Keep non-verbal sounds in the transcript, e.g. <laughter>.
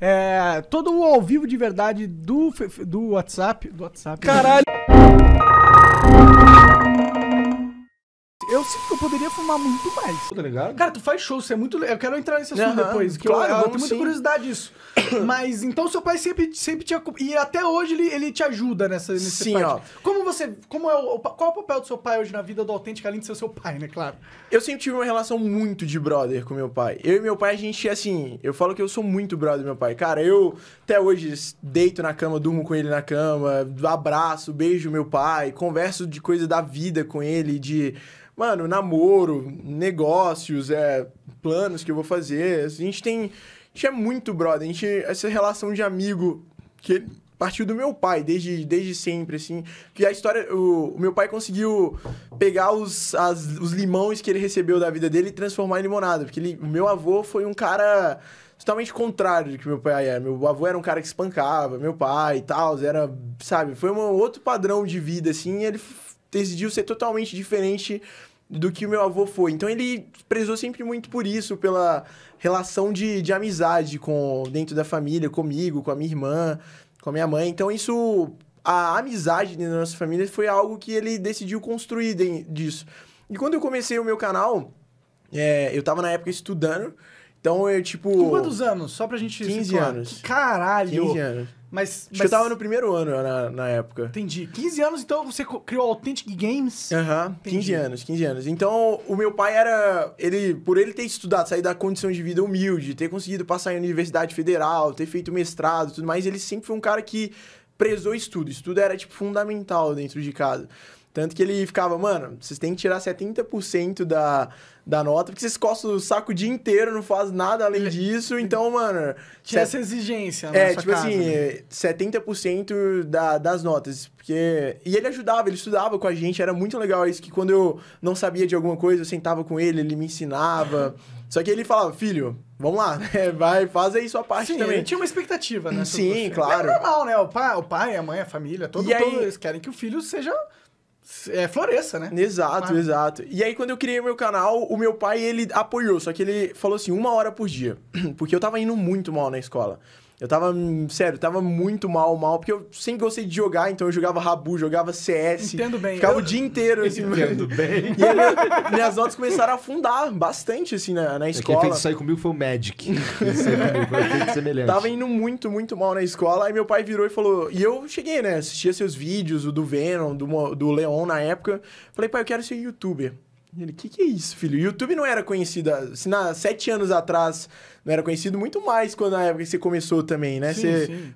É, todo o ao vivo de verdade do, do WhatsApp. Do WhatsApp. Né? Caralho! eu sinto que eu poderia fumar muito mais. Tá ligado? Cara, tu faz show, você é muito. Eu quero entrar nesse assunto uhum, depois, que claro, eu, eu tenho muita sim. curiosidade disso. <coughs> Mas então seu pai sempre, sempre te. E até hoje ele, ele te ajuda nessa, nessa sim, parte. Ó. Como você. Como é o, qual é o papel do seu pai hoje na vida do autêntico, além de ser seu pai, né? Claro. Eu sempre tive uma relação muito de brother com meu pai. Eu e meu pai, a gente, assim, eu falo que eu sou muito brother do meu pai. Cara, eu até hoje deito na cama, durmo com ele na cama, abraço, beijo meu pai, converso de coisa da vida com ele, de mano, namoro, negócios, é, planos que eu vou fazer. A gente tem. A gente é muito brother. A gente. Essa relação de amigo que partiu do meu pai, desde, desde sempre, assim. Que a história. O, o, meu pai conseguiu pegar os, as, os limões que ele recebeu da vida dele e transformar em limonada. Porque ele, o meu avô foi um cara totalmente contrário do que meu pai era. Meu avô era um cara que espancava, meu pai e tal, era, sabe, foi um outro padrão de vida, assim, e ele decidiu ser totalmente diferente do que o meu avô foi. Então ele prezou sempre muito por isso, pela relação de, de amizade com dentro da família, comigo, com a minha irmã, com a minha mãe. Então isso, a amizade dentro da nossa família foi algo que ele decidiu construir de, disso. E quando eu comecei o meu canal, é, eu tava na época estudando. Então eu, tipo. Com quantos anos? Só pra gente. 15 situar. anos. caralho! 15 anos. Mas, Acho mas... que eu tava no primeiro ano na, na época. Entendi. 15 anos, então você criou Authentic Games? Aham, uhum, 15 anos, 15 anos. Então, o meu pai era. Ele, por ele ter estudado, sair da condição de vida humilde, ter conseguido passar em universidade federal, ter feito mestrado tudo mais, ele sempre foi um cara que prezou estudo. Estudo era, tipo, fundamental dentro de casa. Tanto que ele ficava, mano, vocês têm que tirar 70% da, da nota, porque vocês coçam o saco o dia inteiro, não faz nada além disso, então, mano. Tinha essa exigência, É, tipo assim, casa, assim, né? 70% da, das notas. Porque. E ele ajudava, ele estudava com a gente, era muito legal isso, que quando eu não sabia de alguma coisa, eu sentava com ele, ele me ensinava. Só que ele falava, filho, vamos lá, né? Vai, faz aí sua parte Sim, também. tinha uma expectativa, né? Sim, claro. É normal, né? O pai, o pai, a mãe, a família, todo, aí... todo, eles querem que o filho seja é, floresça, né? Exato, exato. E aí, quando eu criei meu canal, o meu pai, ele apoiou, só que ele falou assim, uma hora por dia. <clears throat> Porque eu tava indo muito mal na escola. Eu tava, sério, tava muito mal, mal, porque eu sempre gostei de jogar, então eu jogava Rabu, jogava CS. Entendo bem. Ficava eu... o dia inteiro, assim. Entendo bem. E aí, minhas notas começaram a afundar bastante, assim, na, na escola. Quem fez sair comigo foi o Magic. semelhante. Tava indo muito, muito mal na escola, aí meu pai virou e falou... E eu cheguei, né, assistia seus vídeos, o do Venom, do, do Leon na época. Falei, pai, eu quero ser youtuber. Ele, o que, que é isso, filho? O YouTube não era conhecido, se na, sete anos atrás não era conhecido, muito mais quando na época que você começou também, né? Sim, você... sim.